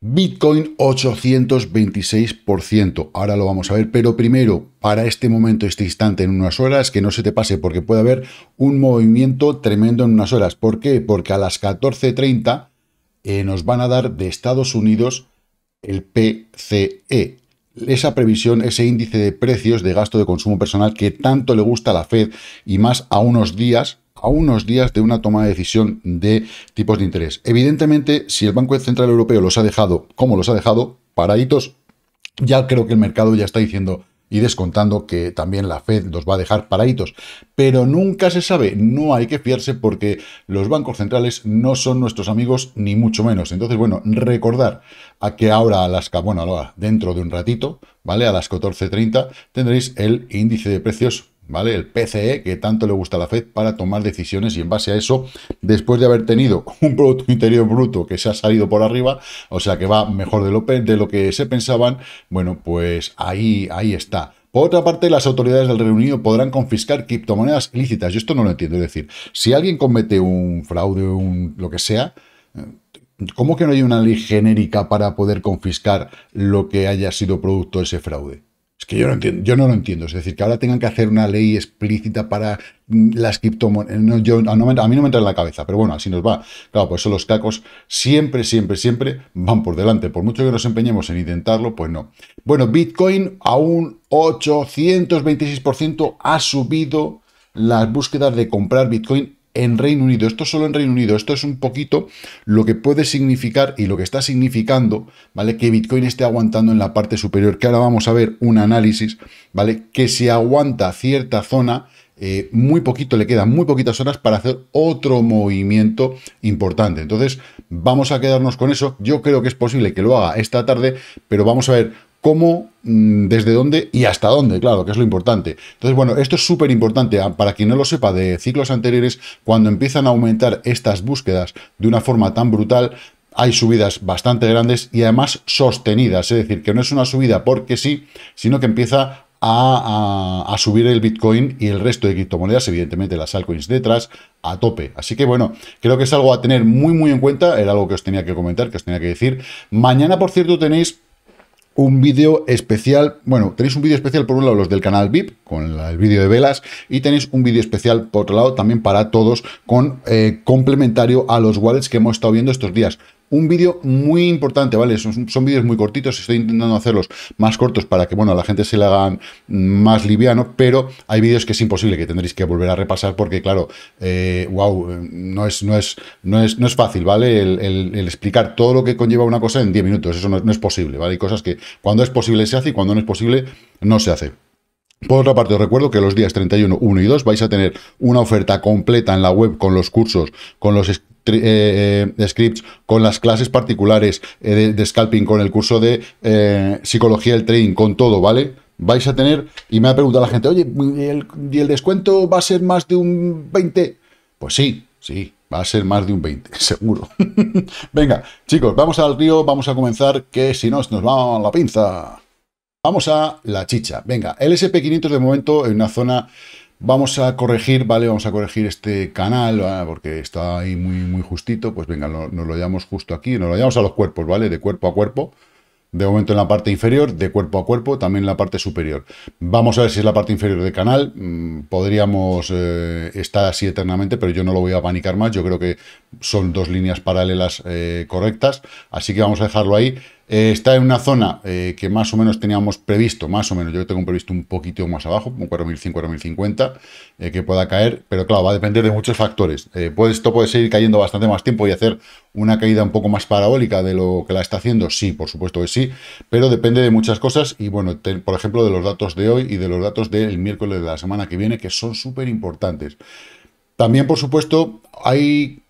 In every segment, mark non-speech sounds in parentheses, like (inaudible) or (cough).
Bitcoin 826%. Ahora lo vamos a ver, pero primero, para este momento, este instante, en unas horas, que no se te pase, porque puede haber un movimiento tremendo en unas horas. ¿Por qué? Porque a las 14.30 eh, nos van a dar de Estados Unidos el PCE. Esa previsión, ese índice de precios de gasto de consumo personal que tanto le gusta a la Fed y más a unos días a unos días de una toma de decisión de tipos de interés. Evidentemente, si el Banco Central Europeo los ha dejado como los ha dejado, paraditos, ya creo que el mercado ya está diciendo y descontando que también la Fed los va a dejar paraditos. Pero nunca se sabe, no hay que fiarse porque los bancos centrales no son nuestros amigos ni mucho menos. Entonces, bueno, recordar a que ahora a las bueno, dentro de un ratito, ¿vale? A las 14:30 tendréis el índice de precios ¿vale? El PCE que tanto le gusta a la Fed para tomar decisiones y en base a eso, después de haber tenido (laughs) un Producto Interior Bruto que se ha salido por arriba, o sea que va mejor de lo, que se pensaban, bueno, pues ahí, ahí está. Por otra parte, las autoridades del Reino Unido podrán confiscar criptomonedas ilícitas. Yo esto no lo entiendo. Es decir, si alguien comete un fraude, un lo que sea, eh, ¿cómo que no hay una ley genérica para poder confiscar lo que haya sido producto de ese fraude? Es que yo no, entiendo, yo no lo entiendo. Es decir, que ahora tengan que hacer una ley explícita para mm, las criptomonedas. Eh, a mí no me entra en la cabeza, pero bueno, así nos va. Claro, por eso los cacos. Siempre, siempre, siempre van por delante. Por mucho que nos empeñemos en intentarlo, pues no. Bueno, Bitcoin a un 826% ha subido las búsquedas de comprar Bitcoin en Reino Unido. Esto solo en Reino Unido. Esto es un poquito lo que puede significar y lo que está significando, ¿vale? Que Bitcoin esté aguantando en la parte superior, que ahora vamos a ver un análisis, ¿vale? Que si aguanta cierta zona, eh, muy poquito le quedan, muy poquitas horas para hacer otro movimiento importante. Entonces, vamos a quedarnos con eso. Yo creo que es posible que lo haga esta tarde, pero vamos a ver cómo, mm, desde dónde y hasta dónde, claro, que es lo importante. Entonces, bueno, esto es súper importante. Ah, para quien no lo sepa de ciclos anteriores, cuando empiezan a aumentar estas búsquedas de una forma tan brutal, hay subidas bastante grandes y además sostenidas. Es decir, que no es una subida porque sí, sino que empieza a, subir el Bitcoin y el resto de criptomonedas, evidentemente las altcoins detrás, a tope. Así que bueno, creo que es algo a tener muy muy en cuenta, era algo que os tenía que comentar, que os tenía que decir. Mañana, por cierto, tenéis un vídeo especial, bueno, tenéis un vídeo especial por un lado los del canal VIP, con el vídeo de velas, y tenéis un vídeo especial por otro lado también para todos, con eh, complementario a los wallets que hemos estado viendo estos días un vídeo muy importante, ¿vale? Son, vídeos muy cortitos, estoy intentando hacerlos más cortos para que, bueno, a la gente se le hagan más liviano, pero hay vídeos que es imposible, que tendréis que volver a repasar porque, claro, wow, eh, no es, no, es, no, es, no es fácil, ¿vale? El, explicar todo lo que conlleva una cosa en 10 minutos, eso no, no es posible, ¿vale? Hay cosas que cuando es posible se hace y cuando no es posible no se hace. Por otra parte, os recuerdo que los días 31, 1 y 2 vais a tener una oferta completa en la web con los cursos, con los eh, eh, scripts, con las clases particulares eh, de, scalping, con el curso de psicología del trading, con todo, ¿vale? Vais a tener, y me ha preguntado la gente, oye, ¿y el, descuento va a ser más de un 20? Pues sí, sí, va a ser más de un 20, (laughs) seguro. (laughs) Venga, chicos, vamos al río, vamos a comenzar, que si no, nos va la pinza. Vamos a la chicha. Venga, el SP500 de momento en una zona Vamos a corregir, ¿vale? Vamos a corregir este canal, ah, porque está ahí muy, muy justito. Pues venga, nos lo llevamos justo aquí, nos lo llevamos a los cuerpos, ¿vale? De cuerpo a cuerpo. De momento en la parte inferior, de cuerpo a cuerpo, también en la parte superior. Vamos a ver si es la parte inferior del canal. Mm, podríamos eh, estar así eternamente, pero yo no lo voy a panicar más. Yo creo que son dos líneas paralelas eh, correctas. Así que vamos a dejarlo ahí. Eh, está en una zona eh, que más o menos teníamos previsto, más o menos, yo tengo previsto un poquito más abajo, un 4.500, 4.050, eh, que pueda caer, pero claro, va a depender de muchos factores. Puede, esto puede seguir cayendo bastante más tiempo y hacer una caída un poco más parabólica de lo que la está haciendo, sí, por supuesto que sí, pero depende de muchas cosas y bueno, por ejemplo, de los datos de hoy y de los datos del miércoles de la semana que viene, que son súper importantes. También, por supuesto, hay...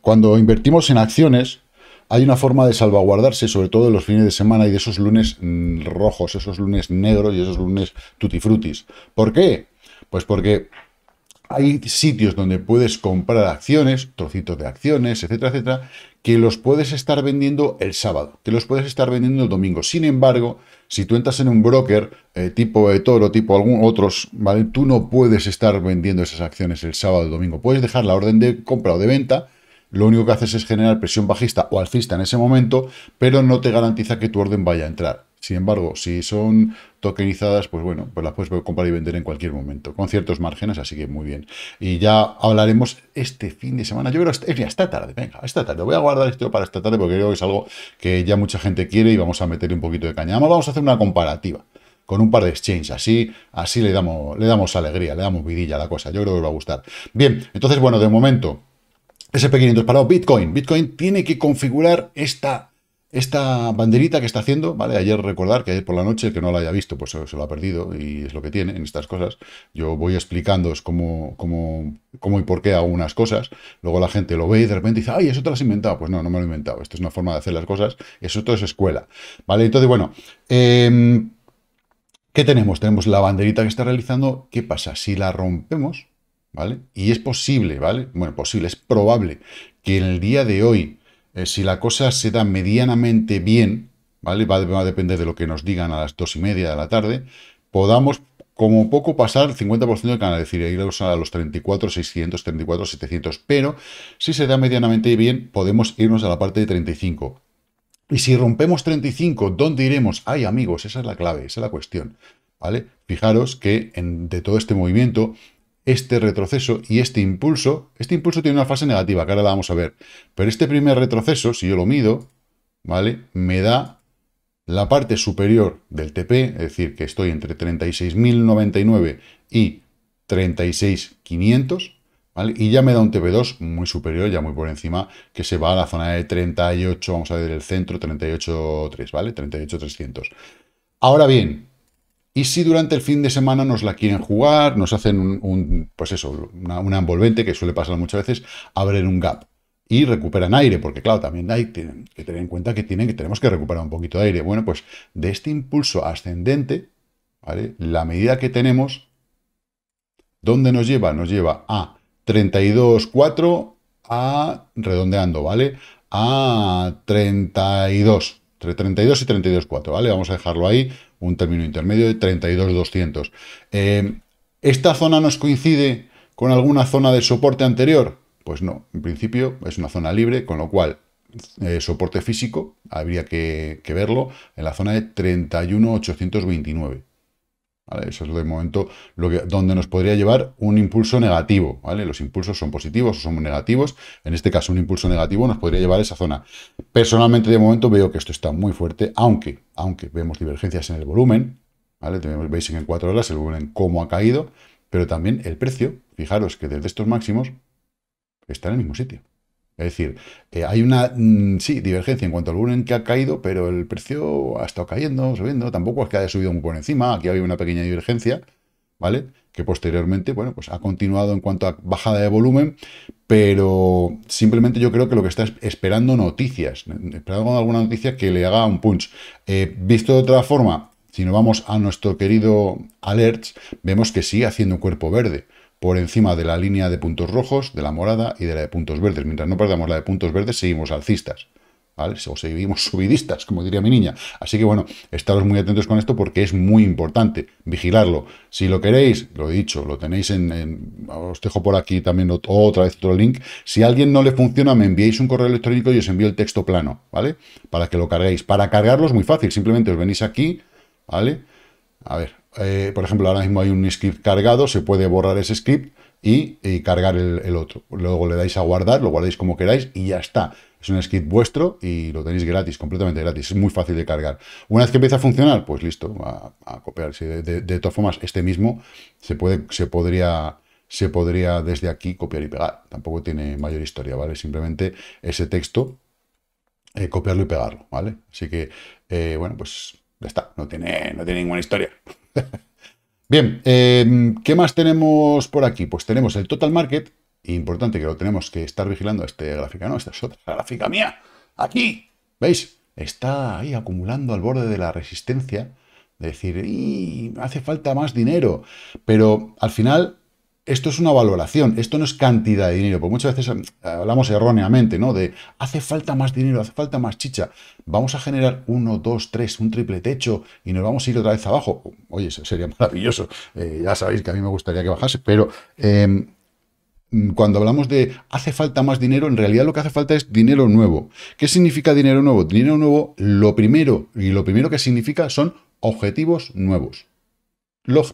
Cuando invertimos en acciones, hay una forma de salvaguardarse, sobre todo en los fines de semana y de esos lunes mm, rojos, esos lunes negros y esos lunes tutifrutis. ¿Por qué? Pues porque hay sitios donde puedes comprar acciones, trocitos de acciones, etcétera, etcétera, que los puedes estar vendiendo el sábado, que los puedes estar vendiendo el domingo. Sin embargo, si tú entras en un broker eh, tipo de Toro, tipo algún otros, ¿vale? Tú no puedes estar vendiendo esas acciones el sábado, el domingo. Puedes dejar la orden de compra o de venta, lo único que haces es generar presión bajista o alcista en ese momento, pero no te garantiza que tu orden vaya a entrar. Sin embargo, si son tokenizadas, pues bueno, pues las puedes comprar y vender en cualquier momento, con ciertos márgenes, así que muy bien. Y ya hablaremos este fin de semana, yo creo que esta tarde, venga, esta tarde, voy a guardar esto para esta tarde porque creo que es algo que ya mucha gente quiere y vamos a meterle un poquito de caña. Además, vamos a hacer una comparativa con un par de exchanges. Así, así le, damos, le damos alegría, le damos vidilla a la cosa. Yo creo que va a gustar. Bien, entonces, bueno, de momento, SP500 parado. Bitcoin. Bitcoin tiene que configurar esta, esta banderita que está haciendo. ¿vale? Ayer recordar que ayer por la noche, el que no la haya visto, pues se, lo ha perdido y es lo que tiene en estas cosas. Yo voy explicándoos cómo, cómo, y por qué hago unas cosas. Luego la gente lo ve y de repente dice, ay, eso te lo has inventado. Pues no, no me lo he inventado. Esto es una forma de hacer las cosas. Eso todo es escuela. ¿vale? Entonces, bueno... Em, ¿Qué tenemos? Tenemos la banderita que está realizando. ¿Qué pasa? Si la rompemos, ¿vale? Y es posible, ¿vale? Bueno, posible, es probable que en el día de hoy, eh, si la cosa se da medianamente bien, ¿vale? Va, a depender de lo que nos digan a las dos y media de la tarde, podamos como poco pasar 50% del canal, es decir, ir a los 34, 600, 34, 700, pero si se da medianamente bien, podemos irnos a la parte de 35. Y si rompemos 35, ¿dónde iremos? Ay, amigos, esa es la clave, esa es la cuestión, ¿vale? Fijaros que de todo este movimiento, este retroceso y este impulso. Este impulso tiene una fase negativa, que ahora la vamos a ver. Pero este primer retroceso, si yo lo mido, ¿vale? Me da la parte superior del TP, es decir, que estoy entre 36.099 y 36.500, ¿vale? Y ya me da un TP2 muy superior, ya muy por encima, que se va a la zona de 38, vamos a ver el centro, 38.3, ¿vale? 38.300. Ahora bien, y si durante el fin de semana nos la quieren jugar, nos hacen un, pues eso, una, envolvente que suele pasar muchas veces, abren un gap y recuperan aire, porque claro, también hay que tener en cuenta que, tenemos que recuperar un poquito de aire. Bueno, pues de este impulso ascendente, ¿vale? La medida que tenemos, ¿dónde nos lleva? Nos lleva a 32,4 a, redondeando, ¿vale? A 32, entre 32 y 32,4, ¿vale? Vamos a dejarlo ahí, un término intermedio de 32.200. Eh, ¿Esta zona nos coincide con alguna zona de soporte anterior? Pues no, en principio es una zona libre, con lo cual eh, soporte físico habría que, que, verlo en la zona de 31.829. Eso es lo de momento donde nos podría llevar un impulso negativo, Los impulsos son positivos o son negativos. En este caso, un impulso negativo nos podría llevar a esa zona. Personalmente, de momento, veo que esto está muy fuerte, aunque, aunque vemos divergencias en el volumen, ¿vale? Tenemos, veis en cuatro horas el volumen cómo ha caído, pero también el precio. Fijaros que desde estos máximos está en el mismo sitio. Es decir, eh, hay una, mm, sí, divergencia en cuanto al volumen que ha caído, pero el precio ha estado cayendo, subiendo, tampoco es que haya subido muy por encima, aquí había una pequeña divergencia, ¿vale? Que posteriormente, bueno, pues ha continuado en cuanto a bajada de volumen, pero simplemente yo creo que lo que está es esperando noticias, eh, esperando alguna noticia que le haga un punch. Eh, visto de otra forma, si nos vamos a nuestro querido alerts, vemos que sigue haciendo un cuerpo verde por encima de la línea de puntos rojos, de la morada y de la de puntos verdes. Mientras no perdamos la de puntos verdes, seguimos alcistas. ¿Vale? O seguimos (laughs) subidistas, como diría mi niña. Así que bueno, estaros muy atentos con esto porque es muy importante vigilarlo. Si lo queréis, lo he dicho, lo tenéis en... os dejo por aquí también otra vez otro link. Si a alguien no le funciona, me enviéis un correo electrónico y os envío el texto plano, ¿vale? Para que lo carguéis. Para cargarlo es muy fácil, simplemente os venís aquí, ¿vale? A ver, eh, por ejemplo, ahora mismo hay un script cargado, se puede borrar ese script y, cargar el, otro. Luego le dais a guardar, lo guardáis como queráis y ya está. Es un script vuestro y lo tenéis gratis, completamente gratis. Es muy fácil de cargar. Una vez que empieza a funcionar, pues listo, a, a De, todas formas, este mismo se, puede, se, podría, se podría desde aquí copiar y pegar. Tampoco tiene mayor historia, ¿vale? Simplemente ese texto, eh, copiarlo y pegarlo, ¿vale? Así que, eh, bueno, pues ya está, no tiene, no tiene ninguna historia. (laughs) Bien, em, ¿qué más tenemos por aquí? Pues tenemos el total market, importante que lo tenemos que estar vigilando, este gráfico, no, esta es otra gráfica mía, aquí, ¿veis? Está ahí acumulando al borde de la resistencia, de decir, y hace falta más dinero, pero al final esto es una valoración, esto no es cantidad de dinero, porque muchas veces eh, hablamos erróneamente, ¿no? De hace falta más dinero, hace falta más chicha, vamos a generar uno, dos, tres, un triple techo y nos vamos a ir otra vez abajo. Oye, eso sería (laughs) maravilloso, eh, ya sabéis que a mí me gustaría que bajase, pero em, cuando hablamos de hace falta más dinero, en realidad lo que hace falta es dinero nuevo. ¿Qué significa dinero nuevo? Dinero nuevo, lo primero, y lo primero que significa son objetivos nuevos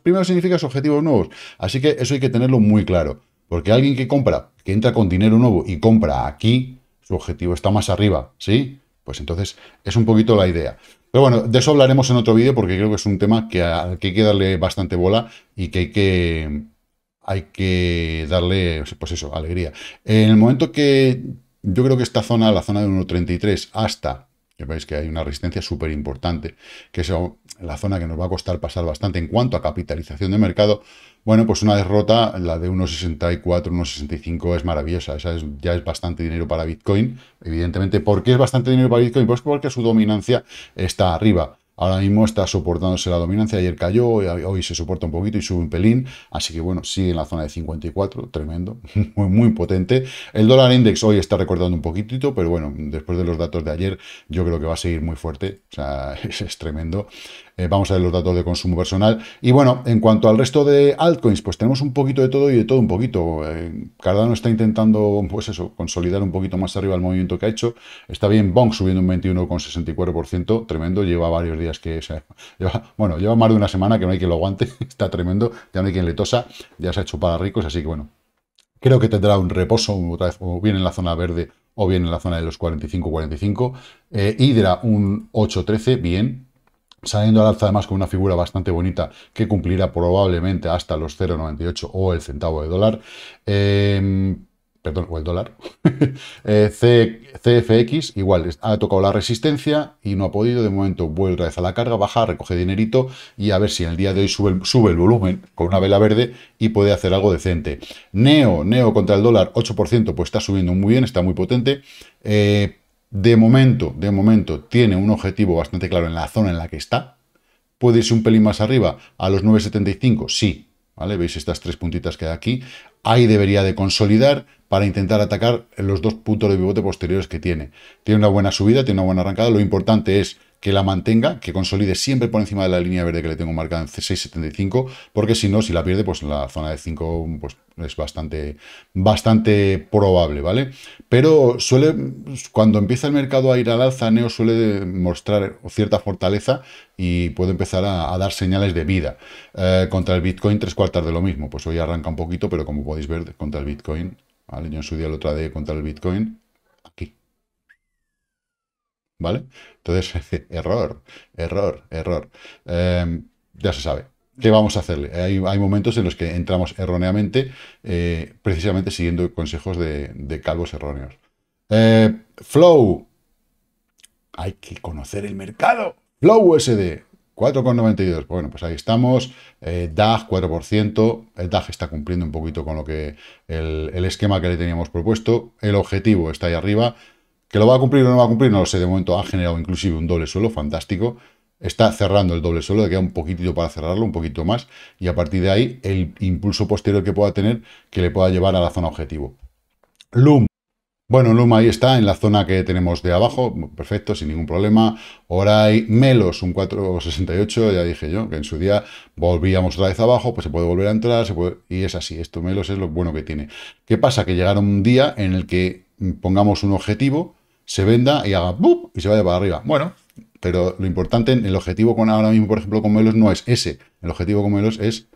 primero significa sus objetivos nuevos. Así que eso hay que tenerlo muy claro. Porque alguien que compra, que entra con dinero nuevo y compra aquí, su objetivo está más arriba, ¿sí? Pues entonces es un poquito la idea. Pero bueno, de eso hablaremos en otro vídeo porque creo que es un tema que, hay que darle bastante bola y que hay que, hay que darle, pues eso, alegría. En el momento que yo creo que esta zona, la zona de 1.33 hasta ya veis que hay una resistencia súper importante, que es la zona que nos va a costar pasar bastante en cuanto a capitalización de mercado, bueno, pues una derrota, la de 1,64, 1,65 es maravillosa, esa es, ya es bastante dinero para Bitcoin, evidentemente, ¿por qué es bastante dinero para Bitcoin? Pues porque su dominancia está arriba. Ahora mismo está soportándose la dominancia, ayer cayó, hoy se soporta un poquito y sube un pelín, así que bueno, sigue en la zona de 54, tremendo, (laughs) muy, muy potente. El dólar index hoy está recordando un poquitito, pero bueno, después de los datos de ayer, yo creo que va a seguir muy fuerte, o sea, (laughs) es tremendo. Eh, vamos a ver los datos de consumo personal. Y bueno, en cuanto al resto de altcoins, pues tenemos un poquito de todo y de todo un poquito. Eh, Cardano está intentando, pues eso, consolidar un poquito más arriba el movimiento que ha hecho. Está bien Bong subiendo un 21,64%, tremendo. Lleva varios días que, (laughs) bueno, lleva más de una semana que no hay quien lo aguante. (laughs) Está tremendo, ya no hay quien le tosa, ya se ha hecho para ricos, así que bueno. Creo que tendrá un reposo, otra vez, o bien en la zona verde o bien en la zona de los 45-45. Hydra eh, un 8,13%. bien, saliendo al alza además con una figura bastante bonita que cumplirá probablemente hasta los 0,98 o el centavo de dólar. Em, perdón, o el dólar, (laughs) eh, CFX, igual, ha tocado la resistencia y no ha podido, de momento vuelve otra vez a la carga, baja, recoge dinerito y a ver si en el día de hoy sube, sube el volumen con una vela verde y puede hacer algo decente. Neo, Neo contra el dólar, 8%, pues está subiendo muy bien, está muy potente, eh, de momento, de momento, tiene un objetivo bastante claro en la zona en la que está. ¿Puede irse un pelín más arriba a los 9,75? Sí. ¿Vale? Veis estas tres puntitas que hay aquí. Ahí debería de consolidar para intentar atacar los dos puntos de pivote posteriores que tiene. Tiene una buena subida, tiene una buena arrancada. Lo importante es que la mantenga, que consolide siempre por encima de la línea verde que le tengo marcada en 6.75, porque si no, si la pierde, pues la zona de 5 pues, es bastante, bastante probable, ¿vale? Pero suele, cuando empieza el mercado a ir al alza, Neo suele mostrar cierta fortaleza y puede empezar a, dar señales de vida. Eh, contra el Bitcoin, tres cuartas de lo mismo, pues hoy arranca un poquito, pero como podéis ver, contra el Bitcoin, ¿vale? Yo en su día otra de contra el Bitcoin, ¿vale? Entonces, (laughs) error, error, error. Em, ya se sabe. ¿Qué vamos a hacerle? Hay, momentos en los que entramos erróneamente, eh, precisamente siguiendo consejos de, calvos erróneos. Eh, flow. Hay que conocer el mercado. Flow USD. 4,92. Bueno, pues ahí estamos. Eh, DAG 4%. El DAG está cumpliendo un poquito con lo que el, el esquema que le teníamos propuesto. El objetivo está ahí arriba. ¿Que lo va a cumplir o no va a cumplir? No lo sé. De momento ha generado inclusive un doble suelo, fantástico. Está cerrando el doble suelo, le queda un poquitito para cerrarlo, un poquito más. Y a partir de ahí, el impulso posterior que pueda tener, que le pueda llevar a la zona objetivo. Loom, Bueno, loom ahí está, en la zona que tenemos de abajo, perfecto, sin ningún problema. ahora hay Melos, un 468, ya dije yo, que en su día volvíamos otra vez abajo, pues se puede volver a entrar, se puede... y es así, esto Melos es lo bueno que tiene. ¿Qué pasa? Que llegará un día en el que mm, pongamos un objetivo, se venda y haga boop y se vaya para arriba. Bueno, pero lo importante, el objetivo con ahora mismo, por ejemplo, con Melos, no es ese. El objetivo con Melos es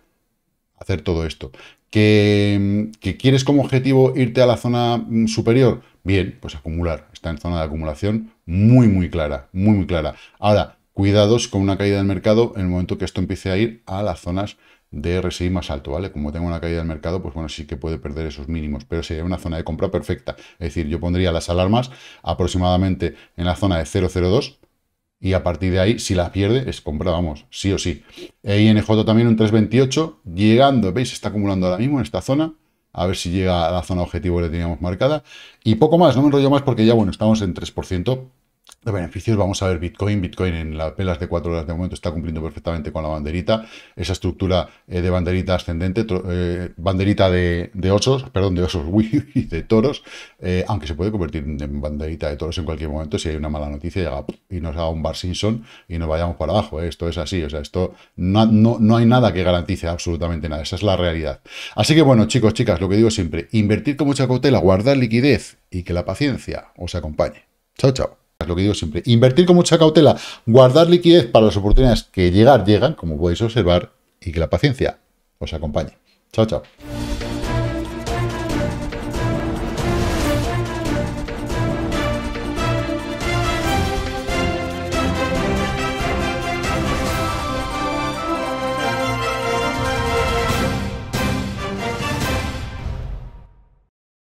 hacer todo esto. ¿Que, quieres como objetivo irte a la zona mm, superior? Bien, pues acumular. Está en zona de acumulación muy, muy clara, muy, muy clara. Ahora, cuidados con una caída del mercado en el momento que esto empiece a ir a las zonas de RSI más alto, ¿vale? Como tengo una caída del mercado, pues bueno, sí que puede perder esos mínimos, pero sería una zona de compra perfecta. Es decir, yo pondría las alarmas aproximadamente en la zona de 002 y a partir de ahí, si las pierde, es compra, vamos, sí o sí. Enj también un 328, llegando, ¿veis? está acumulando ahora mismo en esta zona, a ver si llega a la zona objetivo que le teníamos marcada. Y poco más, no me enrollo más porque ya, bueno, estamos en 3%, de beneficios, vamos a ver Bitcoin. Bitcoin en las pelas de 4 horas de momento está cumpliendo perfectamente con la banderita. Esa estructura eh, de banderita ascendente, eh, banderita de, osos, perdón, de osos, (laughs) y de toros, eh, aunque se puede convertir en banderita de toros en cualquier momento si hay una mala noticia llega, y nos haga un Bar Simpson y nos vayamos para abajo. Esto es así, o sea, esto no, no, hay nada que garantice absolutamente nada. Esa es la realidad. Así que bueno, chicos, chicas, lo que digo siempre, invertir con mucha cautela, guardar liquidez y que la paciencia os acompañe. Chao, chao lo que digo siempre, invertir con mucha cautela, guardar liquidez para las oportunidades que llegar llegan, como podéis observar, y que la paciencia os acompañe. Chao, chao.